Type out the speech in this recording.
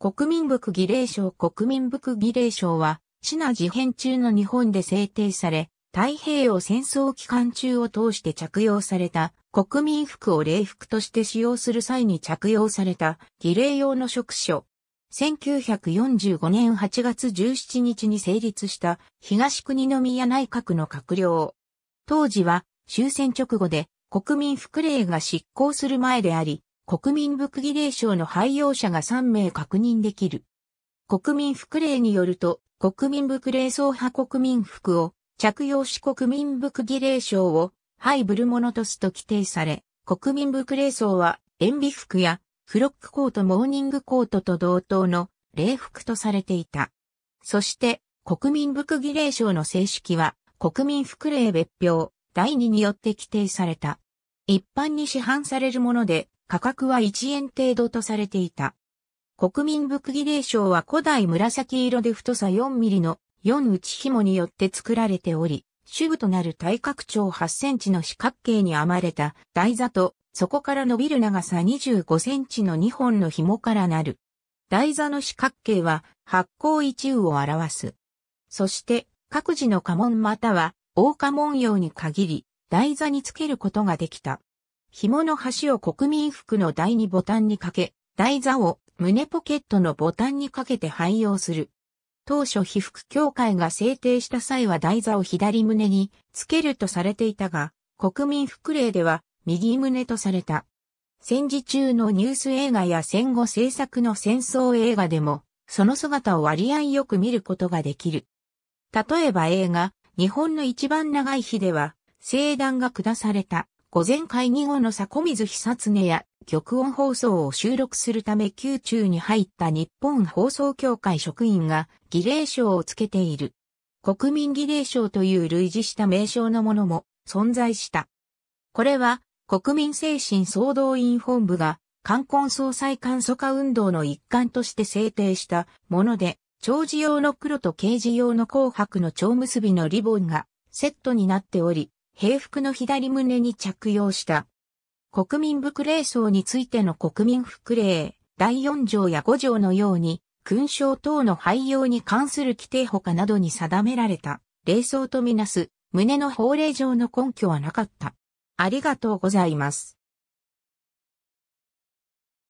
国民服儀礼賞国民服儀礼賞は、シナ事変中の日本で制定され、太平洋戦争期間中を通して着用された国民服を礼服として使用する際に着用された儀礼用の職所。1945年8月17日に成立した東国宮内閣の閣僚。当時は終戦直後で国民服令が執行する前であり、国民服儀礼賞の廃用者が3名確認できる。国民服礼によると、国民服礼総派国民服を着用し国民服儀礼賞をハイブルモノトスと規定され、国民服礼層は塩ビ服やフロックコートモーニングコートと同等の礼服とされていた。そして国民服儀礼賞の正式は国民服礼別表第2によって規定された。一般に市販されるもので価格は1円程度とされていた。国民服儀礼賞は古代紫色で太さ4ミリの4内紐によって作られており、主部となる対角長8センチの四角形に編まれた台座と、そこから伸びる長さ25センチの2本の紐からなる。台座の四角形は発光一右を表す。そして、各自の家紋または、大家紋様に限り、台座につけることができた。紐の端を国民服の台にボタンにかけ、台座を胸ポケットのボタンにかけて汎用する。当初被服協会が制定した際は台座を左胸につけるとされていたが、国民服令では右胸とされた。戦時中のニュース映画や戦後制作の戦争映画でも、その姿を割合よく見ることができる。例えば映画、日本の一番長い日では、聖弾が下された午前会議後の迫水久常や曲音放送を収録するため宮中に入った日本放送協会職員が儀礼賞をつけている。国民儀礼賞という類似した名称のものも存在した。これは国民精神総動員本部が冠婚総裁簡素化運動の一環として制定したもので、長寿用の黒と刑事用の紅白の蝶結びのリボンがセットになっており、平服の左胸に着用した。国民服礼装についての国民服礼、第4条や5条のように、勲章等の廃用に関する規定他などに定められた、礼装とみなす、胸の法令上の根拠はなかった。ありがとうございます。